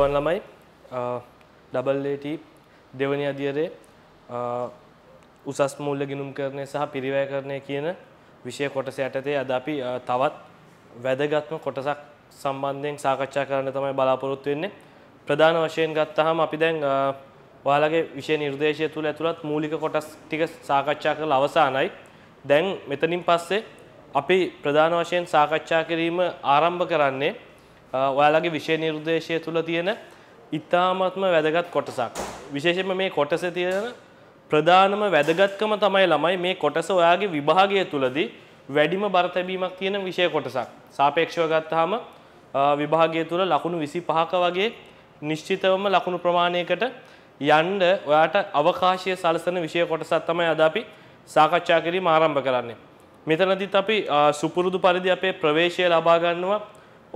ගුවන් ළමයි ඩබල්ලට දෙවනි අධියරේ උසස් මුල්ල ගිනුම් කරණය සහ පිරිවය කරණය කියන විෂය කොටස යටතේ අද අපි තවත් වැදගත්ම කොටසක් සම්බන්ධයෙන් සාකච්ඡා කරන්න තමයි බලාපොරොත්තු වෙන්නේ ප්‍රධාන වශයෙන් ගත්තහම අපි දැන් ඔයාලගේ විෂය නිර්දේශය තුළ ඇතුළත් මූලික කොටස් ටික සාකච්ඡා කරලා අවසానයි දැන් මෙතනින් පස්සේ අපි ප්‍රධාන වශයෙන් සාකච්ඡා කිරීම ආරම්භ කරන්නේ ඔයාලගේ විෂය නිර්දේශය තුළ තියෙන ඉතාමත්ම වැදගත් කොටසක්. විශේෂම මේ කොටස තියෙන ප්‍රධානම වැදගත්කම තමයි ළමයි මේ කොටස ඔයාගේ විභාගය තුළදී වැඩිම බරතැබීමක් තියෙන විෂය කොටසක්. සාපේක්ෂව ගත්තාම විභාගය තුළ ලකුණු විසි පහක වගේ නිශ්චිතවම ලකුණු ප්‍රමාණයකට යන්ඩ ඔයාට අවකාශය සලසන විෂය කොටසත් තමයි අද අපි සාකච්ඡා කිරීම ආරම්භ කරන්නේ. මෙතනදිත් අපි සුපුරුදු පරිදි අපේ ප්‍රවේශය ලබා ගන්නවා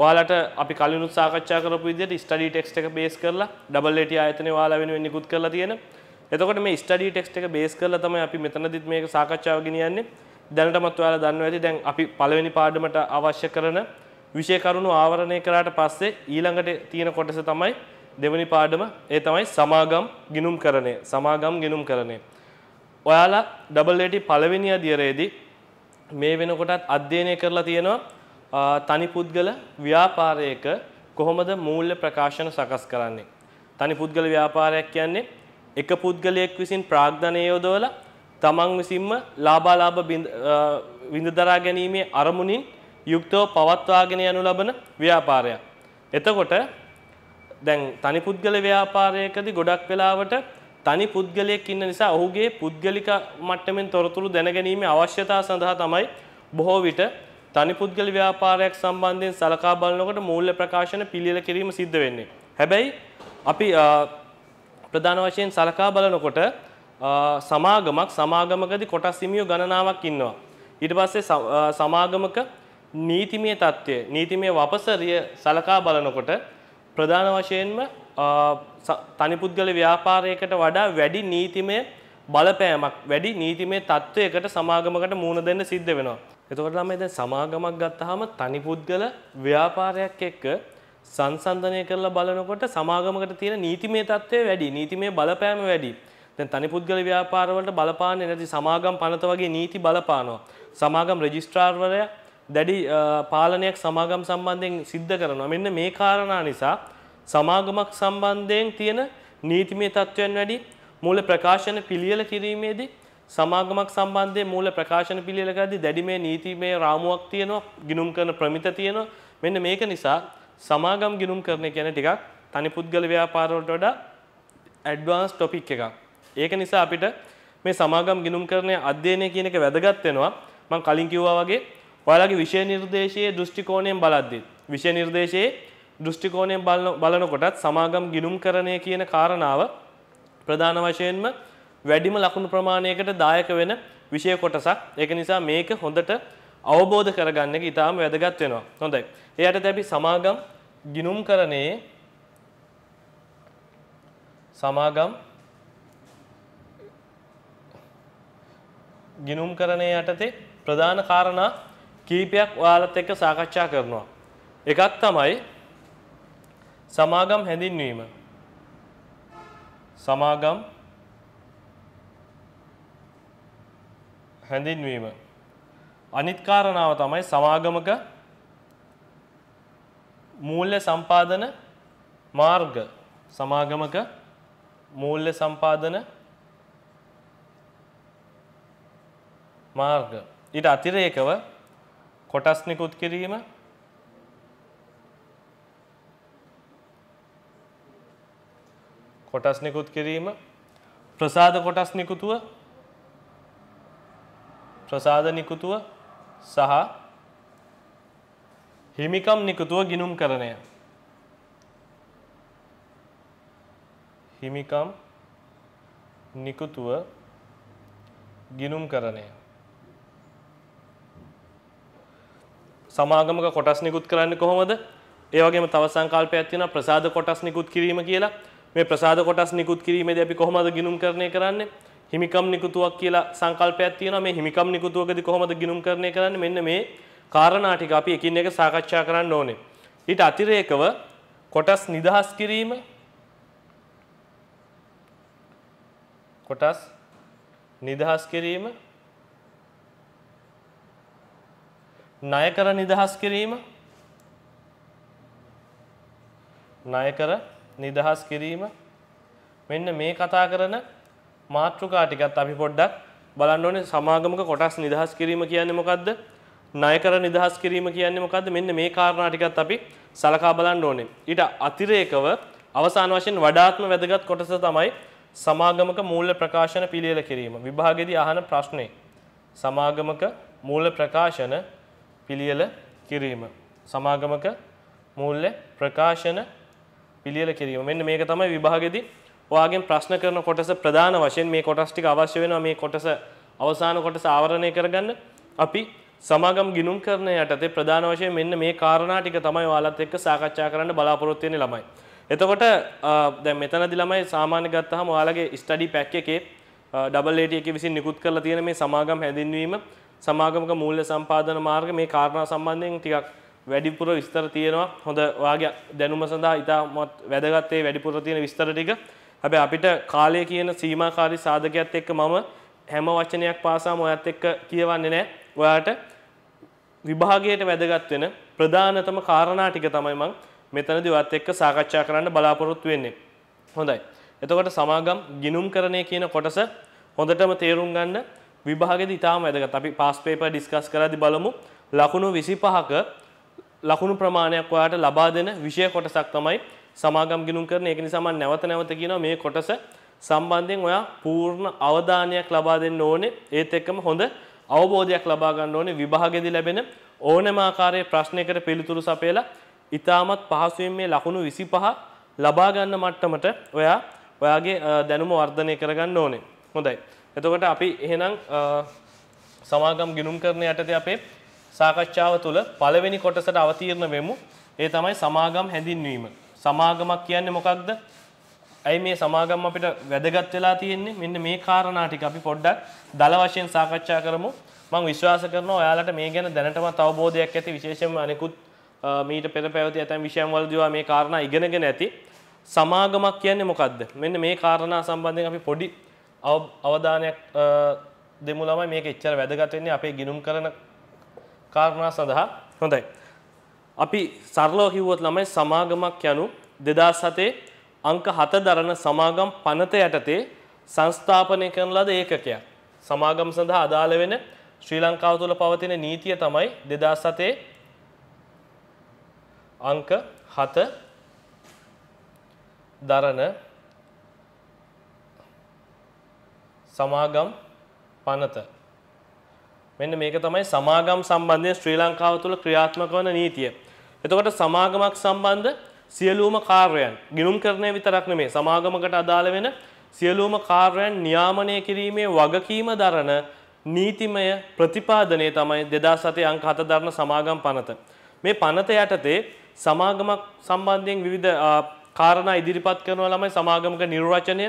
ඔයාලට අපි කලිනුත් සාකච්ඡා කරපු විදිහට ස්ටඩි ටෙක්ස්ට් එක බේස් කරලා ඩබල් AT ආයතනය ඔයාලා වෙනුවෙන් නිකුත් කරලා තියෙන. එතකොට මේ ස්ටඩි ටෙක්ස්ට් එක බේස් කරලා තමයි අපි මෙතනදිත් මේක සාකච්ඡාව ගෙනියන්නේ. දැනටමත් ඔයාලා දන්නවා ඇති දැන් අපි පළවෙනි පාඩමට අවශ්‍ය කරන විෂය කරුණු ආවරණය කරාට පස්සේ ඊළඟට තියෙන කොටස තමයි දෙවැනි පාඩම. ඒ තමයි සමාගම් ගිනුම් කරණය. සමාගම් ගිනුම් කරණය. ඔයාලා ඩබල් AT පළවෙනි අධ්‍යයනයේදී මේ වෙනකොටත් අධ්‍යයනය කරලා තියෙනවා තනි පුද්ගල ව්‍යාපාරයක කොහොමද මූල්‍ය ප්‍රකාශන සකස් කරන්නේ. තනි පුද්ගල ව්‍යාපාරයක් කියන්නේ එක පුද්ගලයෙක් විසින් ප්‍රාග්ධනය යොදවලා තමන් විසින්ම ලාභාලාභ විඳ දරා ගැනීමේ අරමුණින් යුක්තව පවත්වාගෙන යනු ලබන ව්‍යාපාරයක්. එතකොට දැන් තනි පුද්ගල ව්‍යාපාරයකදී ගොඩක් වෙලාවට තනි පුද්ගලයෙක් ඉන්න නිසා ඔහුගේ පුද්ගලික මට්ටමින් තොරතුරු දැනගැනීමේ අවශ්‍යතාව සඳහා තමයි බොහෝ විට තනි පුද්ගල ව්‍යාපාරයක් සම්බන්ධයෙන් සලකා බලනකොට මූල්‍ය ප්‍රකාශන පිළියෙල කිරීම සිද්ධ වෙන්නේ. හැබැයි අපි ප්‍රධාන වශයෙන් සලකා බලනකොට සමාගමක් සමාගමකදී කොටස් හිමියෝ ගණනාවක් ඉන්නවා. ඊට පස්සේ සමාගමක නීතිමය தত্ত্বය නීතිමය වපසරිය සලකා බලනකොට ප්‍රධාන වශයෙන්ම තනි පුද්ගල ව්‍යාපාරයකට වඩා වැඩි නීතිමය බලපෑමක් වැඩි නීතිමය தত্ত্বයකට සමාගමකට මූණ දෙන්න සිද්ධ වෙනවා. එතකොට ළමයි දැන් සමාගමක් ගත්තාම තනි පුද්ගල ව්‍යාපාරයක් එක්ක සංසන්දනය කරලා බලනකොට සමාගමකට තියෙන නීතිමය తත්වය වැඩි, නීතිමය බලපෑම වැඩි. දැන් තනි පුද්ගල ව්‍යාපාරවලට බලපාන්නේ නැති සමාගම් පනත වගේ නීති බලපානවා. සමාගම් රෙජිස්ට්‍රාර්වරයා දැඩි පාලනයක් සමාගම් සම්බන්ධයෙන් සිද්ධ කරනවා. මෙන්න මේ කාරණා නිසා සමාගමක් සම්බන්ධයෙන් තියෙන නීතිමය తත්වයන් වැඩි. මූල ප්‍රකාශන පිළියෙල කිරීමේදී සමාගමක් සම්බන්ධය මූල ප්‍රකාශන පිළිලකදී දැඩිමේ නීතිමය රාමුවක් තියෙනවා ගිනුම් කරන ප්‍රමිත තියෙනවා මෙන්න මේක නිසා සමාගම් ගිනුම් කරන කියන ටිකක් තනි පුද්ගල ව්‍යාපාරවලට වඩා ඇඩ්වාන්ස් ටොපික් එකක්. ඒක නිසා අපිට මේ සමාගම් ගිනුම් කරන අධ්‍යයනය කියන එක වැදගත් වෙනවා. මම කලින් කිව්වා වගේ ඔයාලගේ විෂය නිර්දේශයේ දෘෂ්ටි කෝණයෙන් බලද්දී විෂය නිර්දේශයේ දෘෂ්ටි කෝණයෙන් බලනකොටත් සමාගම් ගිනුම් කරණය කියන කාරණාව ප්‍රධාන වශයෙන්ම වැඩිම ලකුණු ප්‍රමාණයකට දායක වෙන විෂය කොටසක්. ඒක නිසා මේක හොඳට අවබෝධ කරගන්න එක ඉතාම වැදගත් වෙනවා. හොඳයි. ඒ යටතේ අපි සමාගම් ගිනුම්කරණයේ සමාගම් ගිනුම්කරණය යටතේ ප්‍රධාන කාරණා කීපයක් ඔයාලත් එක්ක සාකච්ඡා කරනවා. එකක් තමයි සමාගම් හැඳින්වීම. සමාගම් හැඳින්වීම. අනිත් කාරණාව තමයි සමාගමක මූල්‍ය සම්පාදන මාර්ග සමාගමක මූල්‍ය සම්පාදන මාර්ග ඊට අතිරේකව කොටස් නිකුත් කිරීම කොටස් නිකුත් කිරීම ප්‍රසාද කොටස් නිකුතුව ප්‍රසාද නිකුතුව සහ හිමිකම් නිකුතුව ගිනුම් කරණය. හිමිකම් නිකුතුව ගිනුම් කරණය. සමාගමක කොටස් නිකුත් කරන්න කොහොමද? ඒ වගේම තව සංකල්පයක් තියෙනවා ප්‍රසාද කොටස් නිකුත් කිරීම කියලා. මේ ප්‍රසාද කොටස් නිකුත් කිරීමේදී අපි කොහොමද ගිනුම් කරණය කරන්නේ? හිමිකම් නිකුතුවක් කියලා සංකල්පයක් තියෙනවා මේ හිමිකම් නිකුතුවකදී කොහොමද ගිණුම් කරණය කරන්නේ මෙන්න මේ කාරණා ටික අපි එකින් එක සාකච්ඡා කරන්න ඕනේ ඊට අතිරේකව කොටස් නිදහස් කිරීම කොටස් නිදහස් කිරීම ණය කර නිදහස් කිරීම ණය කර නිදහස් කිරීම මෙන්න මේ කතා කරන මාතෘකා ටිකත් අපි පොඩ්ඩක් බලන්න ඕනේ සමාගමක කොටස් නිදහස් කිරීම කියන්නේ මොකද්ද? ණයකර නිදහස් කිරීම කියන්නේ මොකද්ද? මෙන්න මේ කාරණා ටිකත් අපි සලකා බලන්න ඕනේ. ඊට අතිරේකව අවසාන වශයෙන් වඩාත්ම වැදගත් කොටස තමයි සමාගමක මූල්‍ය ප්‍රකාශන පිළියෙල කිරීම. විභාගයේදී අහන ප්‍රශ්නේ සමාගමක මූල්‍ය ප්‍රකාශන පිළියෙල කිරීම. සමාගමක මූල්‍ය ප්‍රකාශන පිළියෙල කිරීම. මෙන්න මේක තමයි විභාගයේදී ඔයාගෙන් ප්‍රශ්න කරන කොටස ප්‍රධාන වශයෙන් මේ කොටස් ටික අවශ්‍ය වෙනවා මේ කොටස අවසාන කොටස ආවරණය කරගන්න අපි සමාගම් ගිණුම් කරන යටතේ ප්‍රධාන වශයෙන් මෙන්න මේ කාරණා ටික තමයි ඔයාලත් එක්ක සාකච්ඡා කරන්න බලාපොරොත්තු වෙන්නේ ළමයි. එතකොට දැන් මෙතනදී ළමයි සාමාන්‍ය ගත්තාම ඔයාලගේ ස්ටඩි පැක් එකේ ඩබල් ඒටි එකේ විසින් නිකුත් කරලා තියෙන මේ සමාගම් හැඳින්වීම සමාගමක මූල්‍ය සම්පාදන මාර්ග මේ කාරණා සම්බන්ධයෙන් ටිකක් වැඩිපුර විස්තර තියෙනවා. හොඳ ඔයාගේ දැනුම සඳහා ඉතාමත් වැදගත් ඒ වැඩිපුර තියෙන විස්තර ටික හැබැයි අපිට කාලය කියන සීමාකාරී සාධකයක් එක්ක මම හැම වචනයක් පාසාම ඔයත් එක්ක කියවන්නේ නැහැ. ඔයාට විභාගයට වැදගත් වෙන ප්‍රධානතම කාරණා ටික තමයි මම මෙතනදී ඔයත් එක්ක සාකච්ඡා කරන්න බලාපොරොත්තු වෙන්නේ. හොඳයි. එතකොට සමාගම් ගිනුම් කරණය කියන කොටස හොඳටම තේරුම් ගන්න විභාගෙදී ඉතාම වැදගත්. අපි පාස් පේපර් ඩිස්කස් කරද්දී බලමු ලකුණු 25ක ලකුණු ප්‍රමාණයක් ඔයාට ලබා දෙන විෂය කොටසක් තමයි සමාගම් ගිණුම් කරන ඒක නිසා මම නැවත නැවත කියනවා මේ කොටස සම්බන්ධයෙන් ඔයා පූර්ණ අවධානයක් ලබා දෙන්න ඕනේ ඒත් එක්කම හොඳ අවබෝධයක් ලබා ගන්න ඕනේ විභාගයේදී ලැබෙන ඕනෑම ආකාරයේ ප්‍රශ්නයකට පිළිතුරු සපයලා ඉතාමත් පහසුවෙන් මේ ලකුණු 25 ලබා ගන්න මට්ටමට ඔයා ඔයාගේ දැනුම වර්ධනය කරගන්න ඕනේ. හොඳයි. එතකොට අපි එහෙනම් සමාගම් ගිණුම් කරන යටතේ අපේ සාකච්ඡාව තුළ පළවෙනි කොටසට අවතීර්ණ වෙමු. ඒ තමයි සමාගම් හැඳින්වීම. සමාගමක් කියන්නේ මොකක්ද? ඇයි මේ සමාගම් අපිට වැදගත් වෙලා තියෙන්නේ? මෙන්න මේ කාරණා ටික අපි පොඩ්ඩක් දල වශයෙන් සාකච්ඡා කරමු. මම විශ්වාස කරනවා ඔයාලට මේ ගැන දැනටමත් අවබෝධයක් ඇති විශේෂයෙන්ම අනිකුත් මීට පෙර පැවති ඇතැම් විෂයන් වලදීවා මේ කාරණා ඉගෙනගෙන ඇති. සමාගමක් කියන්නේ මොකක්ද? මෙන්න මේ කාරණා සම්බන්ධයෙන් අපි පොඩි අවධානයක් දෙමු ළමයි මේක එච්චර වැදගත් වෙන්නේ අපේ ගිනුම් කරන කාරණා සඳහා. හොඳයි. අපි සරලව කිව්වොත් ළමයි සමාගමක් යනු 2007 අංක 7 දරන සමාගම් පනත යටතේ සංස්ථාපනය කරන ලද ඒකකයක්. සමාගම් සඳහා අදාළ වෙන ශ්‍රී ලංකාව තුළ පවතින නීතිය තමයි 2007 අංක 7 දරන සමාගම් පනත මෙන්න මේක තමයි සමාගම් සම්බන්ධයෙන් ශ්‍රී ලංකාව තුළ ක්‍රියාත්මක වන නීතිය. එතකොට සමාගමක් සම්බන්ධ සියලුම කාර්යයන් ගිනුම් කරණය විතරක් නෙමේ සමාගමකට අදාළ වෙන සියලුම කාර්යයන් නියාමනය කිරීමේ වගකීම දරන නීතිමය ප්‍රතිපාදනය තමයි 2007 අංක 7 දරන සමාගම් පනත. මේ පනත යටතේ සමාගමක් සම්බන්ධයෙන් විවිධ කාරණා ඉදිරිපත් කරනවා ළමයි සමාගමක නිර්වචනය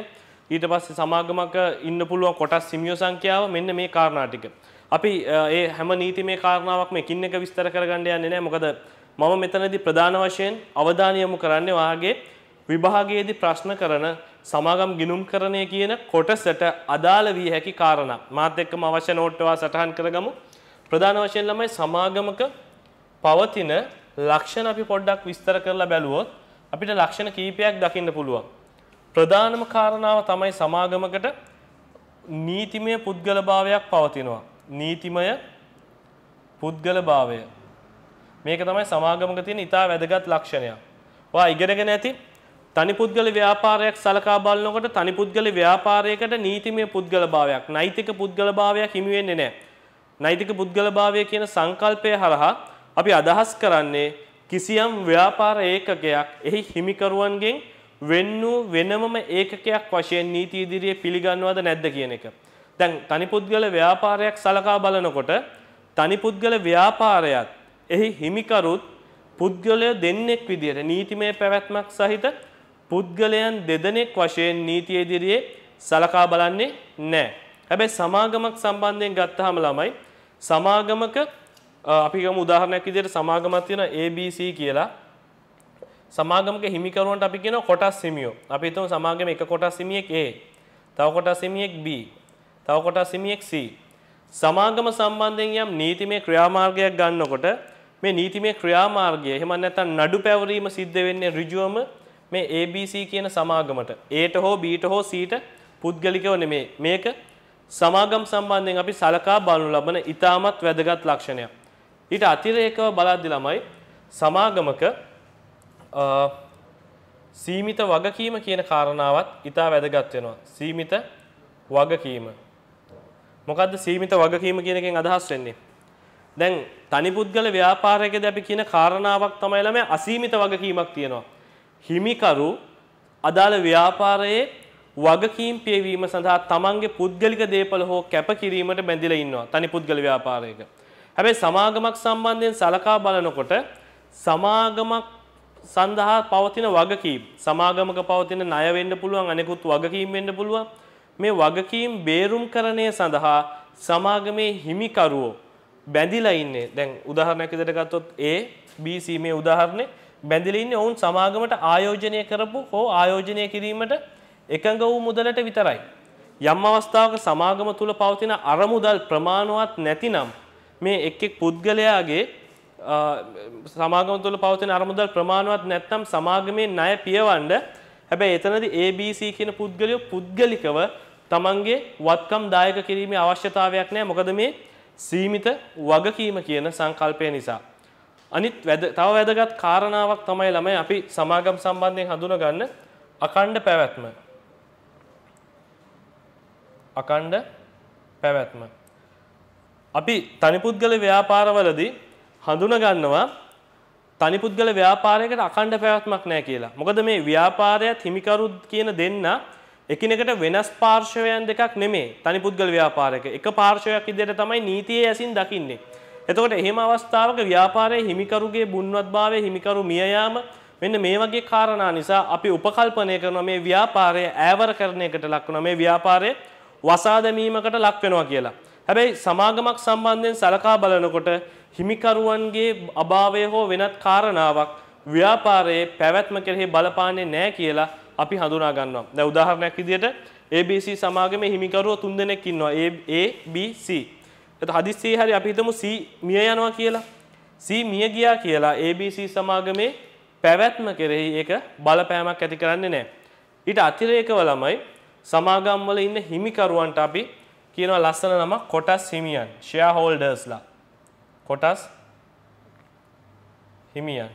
ඊට පස්සේ සමාගමක ඉන්න පුළුවන් කොටස් සිමියෝ සංඛ්‍යාව මෙන්න මේ කාරණා ටික. අපි ඒ හැම නීතිමය කාරණාවක්ම එකින් එක විස්තර කරගන්න යන්නේ නැහැ මොකද මම මෙතනදී ප්‍රධාන වශයෙන් අවධානය යොමු කරන්නේ වාගේ විභාගයේදී ප්‍රශ්න කරන සමාගම් ගිනුම් කරණය කියන කොටසට අදාළ වී හැකි කාරණා. මාත් එක්කම අවශ්‍ය නෝට්ටවා සටහන් කරගමු. ප්‍රධාන වශයෙන් ළමයි සමාගමක පවතින ලක්ෂණ අපි පොඩ්ඩක් විස්තර කරලා බැලුවොත් අපිට ලක්ෂණ කීපයක් දකින්න පුළුවන්. ප්‍රධානම කාරණාව තමයි සමාගමකට නීතිමය පුද්ගලභාවයක් පවතිනවා. නීතිමය පුද්ගලභාවය මේක තමයි සමාගමක තියෙන ඉතා වැදගත් ලක්ෂණය. ඔයා ඉගෙනගෙන ඇති තනි පුද්ගල ව්‍යාපාරයක් සලකා බලනකොට තනි පුද්ගල ව්‍යාපාරයකට නීතිමය පුද්ගලභාවයක් නෛතික පුද්ගලභාවයක් හිමි වෙන්නේ නැහැ. නෛතික පුද්ගලභාවය කියන සංකල්පය හරහා අපි අදහස් කරන්නේ කිසියම් ව්‍යාපාර ඒකකයක් එහි හිමිකරුවන්ගෙන් වෙන් වූ වෙනමම ඒකකයක් වශයෙන් නීති ඉදිරියේ පිළිගන්නවද නැද්ද කියන එක. දැන් තනි පුද්ගල ව්‍යාපාරයක් සලකා බලනකොට තනි පුද්ගල ව්‍යාපාරයත් එහි හිමිකරුත් පුද්ගලය දෙන්නෙක් විදියට නීතිමය පැවැත්මක් සහිත පුද්ගලයන් දෙදෙනෙක් වශයෙන් නීතිය ඉදිරියේ සලකා බලන්නේ නැහැ. හැබැයි සමාගමක් සම්බන්ධයෙන් ගත්තාම ළමයි සමාගමක අපි ගමු උදාහරණයක් විදියට සමාගමක් තියෙන ABC කියලා. සමාගමක හිමිකරුවන්ට අපි කියනවා කොටස් හිමියෝ. අපි හිතමු සමාගමේ එක කොටස් හිමියෙක් A, තව කොටස් හිමියෙක් B, තව කොටස් හිමියෙක් C. සමාගම සම්බන්ධයෙන් යම් නීතිමය ක්‍රියාමාර්ගයක් ගන්නකොට මේ නීතිමය ක්‍රියාමාර්ගය එහෙම නැත්නම් නඩු පැවරීම සිද්ධ වෙන්නේ ඍජුවම මේ ABC කියන සමාගමට. Aට හෝ Bට හෝ Cට පුද්ගලිකව නෙමේ. මේක සමාගම් සම්බන්ධයෙන් අපි සලකා බලනු ලබන ඊටමත් වැදගත් ලක්ෂණයක්. ඊට අතිරේකව බලද්දි ළමයි සමාගමක සීමිත වගකීම කියන කාරණාවත් ඊටා වැදගත් වෙනවා. සීමිත වගකීම. මොකද්ද සීමිත වගකීම කියන එකෙන් අදහස් වෙන්නේ? දැන් තනිපුද්ගල ව්‍යාපාරයකද අපි කියන කාරණාවක් තමයි ළමයා අසීමිත වගකීමක් තියෙනවා. හිමිකරු අදාළ ව්‍යාපාරයේ වගකීම් පියවීම සඳහා තමන්ගේ පුද්ගලික දේපල හෝ කැප කිරීමට බැඳිලා ඉන්නවා තනිපුද්ගල ව්‍යාපාරයක. හැබැයි සමාගමක් සම්බන්ධයෙන් සලකා බලනකොට සමාගමක් සඳහා පවතින වගකීම් සමාගමක පවතින ණය වෙන්න පුළුවන් අනෙකුත් වගකීම් වෙන්න පුළුවන් මේ වගකීම් බේරුම්කරණය සඳහා සමාගමේ හිමිකරුවෝ බැඳිලා ඉන්නේ දැන් උදාහරණයක් විදිහට ගත්තොත් A B C මේ උදාහරණේ බැඳිලා ඉන්නේ ඔවුන් සමාගමට ආයෝජනය කරපු හෝ ආයෝජනය කිරීමට එකඟ වූ මුදලට විතරයි. යම් අවස්ථාවක සමාගම තුල පවතින අරමුදල් ප්‍රමාණවත් නැතිනම් මේ එක් එක් පුද්ගලයාගේ සමාගම තුල පවතින අරමුදල් ප්‍රමාණවත් නැත්නම් සමාගමේ ණය පියවන්න හැබැයි එතනදී ABC කියන පුද්ගලයෝ පුද්ගලිකව තමන්ගේ වත්කම් දායක කිරීමේ අවශ්‍යතාවයක් නැහැ මොකද මේ සීමිත වගකීම කියන සංකල්පය නිසා. අනිත් තව වැදගත් කාරණාවක් තමයි ළමයි අපි සමාගම් සම්බන්ධයෙන් හඳුනගන්න අකණ්ඩ පැවැත්ම. අකණ්ඩ පැවැත්ම. අපි තනිපුද්ගල ව්‍යාපාරවලදී හඳුනගන්නවා තනිපුද්ගල ව්‍යාපාරයකට අකණ්ඩ පැවැත්මක් නැහැ කියලා. මොකද මේ ව්‍යාපාරයත් හිමිකරු කියන දෙන්නා එකිනෙකට වෙනස් පාර්ශවයන් දෙකක් නෙමේ තනි පුද්ගල ව්‍යාපාරක එක පාර්ශවයක් ඉදිරියට තමයි නීතියේ ඇසින් දකින්නේ. එතකොට එහෙම අවස්ථාවක ව්‍යාපාරයේ හිමිකරුගේ බුන්වත්භාවයේ හිමිකරු මිය යාම මෙන්න මේ වගේ කාරණා නිසා අපි උපකල්පනය කරන මේ ව්‍යාපාරය ඈවර කරන එකට ලක් වෙනවා මේ ව්‍යාපාරය වසා දැමීමකට ලක් වෙනවා කියලා. හැබැයි සමාගමක් සම්බන්ධයෙන් සලකා බලනකොට හිමිකරුවන්ගේ අභාවය හෝ වෙනත් කාරණාවක් ව්‍යාපාරයේ පැවැත්ම කෙරෙහි බලපාන්නේ නැහැ කියලා අපි හඳුනා ගන්නවා. දැන් උදාහරණයක් විදිහට ABC සමාගමේ හිමිකරුවෝ තුන් දෙනෙක් ඉන්නවා. A B C. එතකොට හදිස්සියේ හරි අපි හිතමු C මිය යනවා කියලා. C මිය ගියා කියලා ABC සමාගමේ පැවැත්ම කෙරෙහි ඒක බලපෑමක් ඇති කරන්නේ නැහැ. ඊට අතිරේකව ළමයි සමාගම් වල ඉන්න හිමිකරුවන්ට අපි කියනවා ලස්සන නම කොටස් හිමියන්, ෂෙයාර් හෝල්ඩර්ස්ලා. කොටස් හිමියන්.